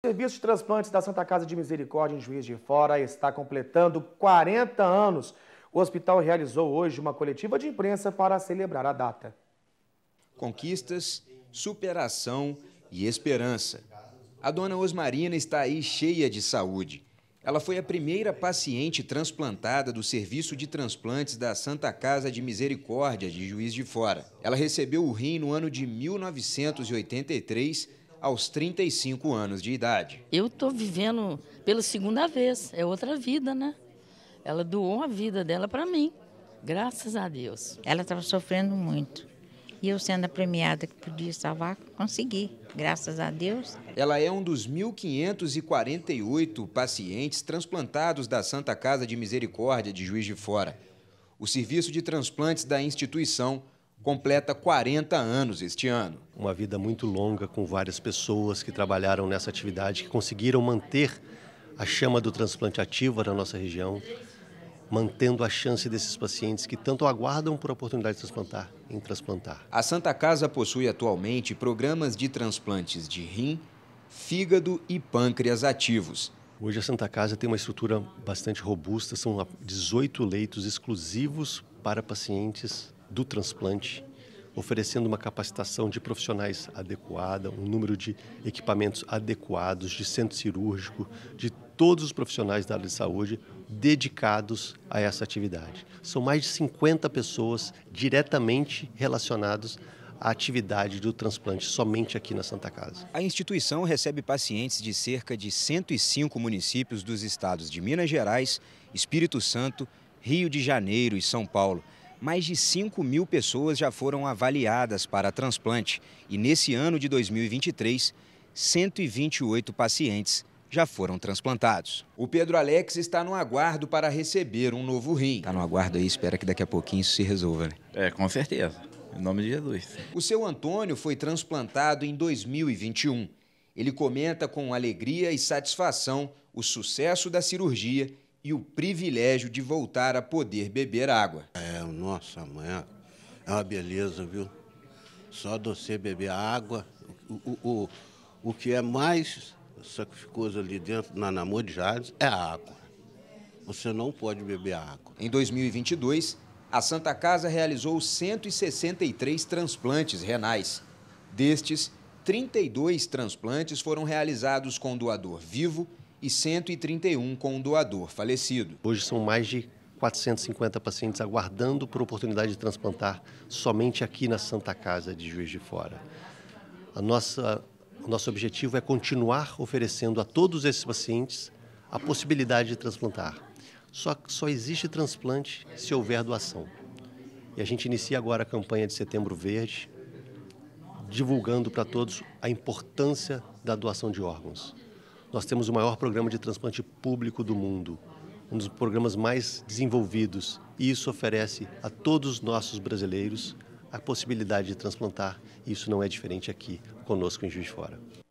O Serviço de Transplantes da Santa Casa de Misericórdia em Juiz de Fora está completando 40 anos. O hospital realizou hoje uma coletiva de imprensa para celebrar a data. Conquistas, superação e esperança. A dona Osmarina está aí cheia de saúde. Ela foi a primeira paciente transplantada do Serviço de Transplantes da Santa Casa de Misericórdia de Juiz de Fora. Ela recebeu o rim no ano de 1983 aos 35 anos de idade. Eu estou vivendo pela segunda vez, é outra vida, né? Ela doou a vida dela para mim, graças a Deus. Ela estava sofrendo muito. E eu sendo a premiada que podia salvar, consegui, graças a Deus. Ela é um dos 1.548 pacientes transplantados da Santa Casa de Misericórdia de Juiz de Fora. O serviço de transplantes da instituição completa 40 anos este ano. Uma vida muito longa com várias pessoas que trabalharam nessa atividade, que conseguiram manter a chama do transplante ativa na nossa região, mantendo a chance desses pacientes que tanto aguardam por oportunidade de transplantar em transplantar. A Santa Casa possui atualmente programas de transplantes de rim, fígado e pâncreas ativos. Hoje a Santa Casa tem uma estrutura bastante robusta, são 18 leitos exclusivos para pacientes do transplante, oferecendo uma capacitação de profissionais adequada, um número de equipamentos adequados, de centro cirúrgico, de todos os profissionais da área de saúde dedicados a essa atividade. São mais de 50 pessoas diretamente relacionadas à atividade do transplante somente aqui na Santa Casa. A instituição recebe pacientes de cerca de 105 municípios dos estados de Minas Gerais, Espírito Santo, Rio de Janeiro e São Paulo mais de 5 mil pessoas já foram avaliadas para transplante e, nesse ano de 2023, 128 pacientes já foram transplantados. O Pedro Alex está no aguardo para receber um novo rim. Está no aguardo aí, espera que daqui a pouquinho isso se resolva, né? É, com certeza. Em nome de Jesus. O seu Antônio foi transplantado em 2021. Ele comenta com alegria e satisfação o sucesso da cirurgia e o privilégio de voltar a poder beber água. É, nossa mãe, é uma beleza, viu? Só você beber água. O, o, o, o que é mais sacrificoso ali dentro, na Namor de Jales, é a água. Você não pode beber água. Em 2022, a Santa Casa realizou 163 transplantes renais. Destes, 32 transplantes foram realizados com doador vivo e 131 com um doador falecido. Hoje são mais de 450 pacientes aguardando por oportunidade de transplantar somente aqui na Santa Casa de Juiz de Fora. A nossa, o nosso objetivo é continuar oferecendo a todos esses pacientes a possibilidade de transplantar. Só, só existe transplante se houver doação. E a gente inicia agora a campanha de Setembro Verde, divulgando para todos a importância da doação de órgãos nós temos o maior programa de transplante público do mundo, um dos programas mais desenvolvidos, e isso oferece a todos os nossos brasileiros a possibilidade de transplantar, e isso não é diferente aqui conosco em Juiz de Fora.